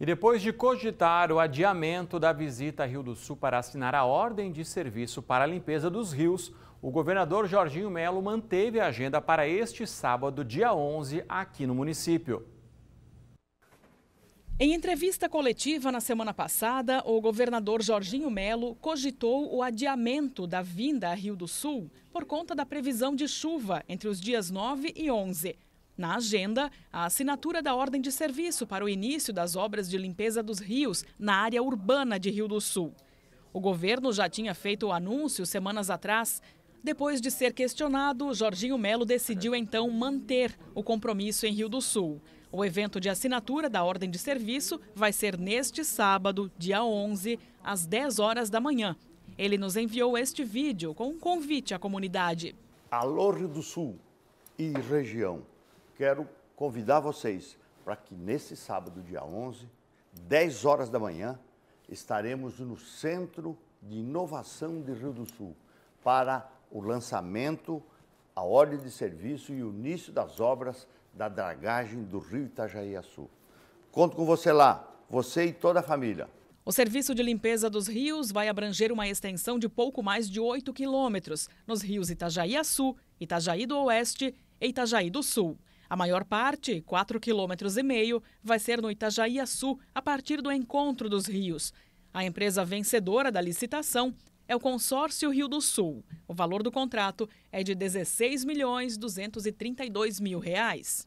E depois de cogitar o adiamento da visita a Rio do Sul para assinar a ordem de serviço para a limpeza dos rios, o governador Jorginho Melo manteve a agenda para este sábado, dia 11, aqui no município. Em entrevista coletiva na semana passada, o governador Jorginho Melo cogitou o adiamento da vinda a Rio do Sul por conta da previsão de chuva entre os dias 9 e 11. Na agenda, a assinatura da ordem de serviço para o início das obras de limpeza dos rios na área urbana de Rio do Sul. O governo já tinha feito o anúncio semanas atrás. Depois de ser questionado, Jorginho Melo decidiu então manter o compromisso em Rio do Sul. O evento de assinatura da ordem de serviço vai ser neste sábado, dia 11, às 10 horas da manhã. Ele nos enviou este vídeo com um convite à comunidade. Alô Rio do Sul e região quero convidar vocês para que nesse sábado, dia 11, 10 horas da manhã, estaremos no Centro de Inovação de Rio do Sul para o lançamento, a ordem de serviço e o início das obras da dragagem do Rio Itajaí-Açu. Conto com você lá, você e toda a família. O serviço de limpeza dos rios vai abranger uma extensão de pouco mais de 8 quilômetros nos rios Itajaí-Açu, Itajaí do Oeste e Itajaí do Sul. A maior parte, 4,5 km, vai ser no Itajaí-Açu, a partir do encontro dos rios. A empresa vencedora da licitação é o Consórcio Rio do Sul. O valor do contrato é de R$ 16 milhões 232 mil reais.